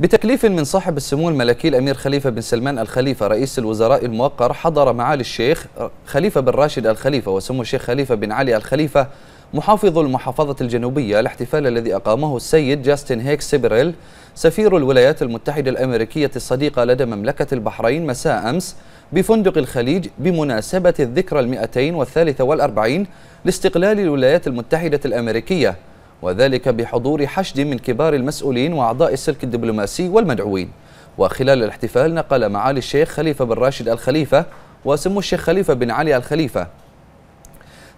بتكليف من صاحب السمو الملكي الأمير خليفة بن سلمان الخليفة رئيس الوزراء الموقر حضر معالي الشيخ خليفة بن راشد الخليفة وسمو الشيخ خليفة بن علي الخليفة محافظ المحافظة الجنوبية الاحتفال الذي أقامه السيد جاستن هيك سيبريل سفير الولايات المتحدة الأمريكية الصديقة لدى مملكة البحرين مساء أمس بفندق الخليج بمناسبة الذكرى ال والثالثة والأربعين لاستقلال الولايات المتحدة الأمريكية وذلك بحضور حشد من كبار المسؤولين وأعضاء السلك الدبلوماسي والمدعوين وخلال الاحتفال نقل معالي الشيخ خليفة بن راشد الخليفة وسمو الشيخ خليفة بن علي الخليفة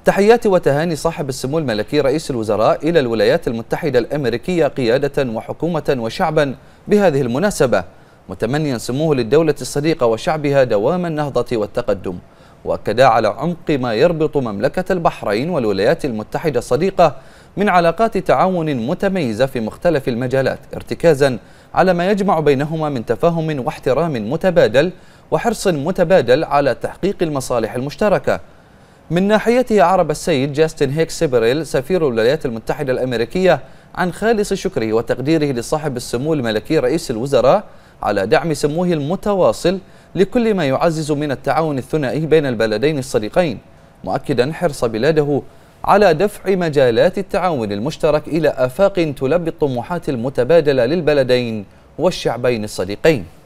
تحياتي وتهاني صاحب السمو الملكي رئيس الوزراء إلى الولايات المتحدة الأمريكية قيادة وحكومة وشعبا بهذه المناسبة متمنيا سموه للدولة الصديقة وشعبها دوام النهضة والتقدم واكدا على عمق ما يربط مملكه البحرين والولايات المتحده الصديقه من علاقات تعاون متميزه في مختلف المجالات ارتكازا على ما يجمع بينهما من تفاهم واحترام متبادل وحرص متبادل على تحقيق المصالح المشتركه من ناحيته عرب السيد جاستن هيك سيبريل سفير الولايات المتحدة الأمريكية عن خالص شكره وتقديره لصاحب السمو الملكي رئيس الوزراء على دعم سموه المتواصل لكل ما يعزز من التعاون الثنائي بين البلدين الصديقين مؤكدا حرص بلاده على دفع مجالات التعاون المشترك إلى آفاق تلبي الطموحات المتبادلة للبلدين والشعبين الصديقين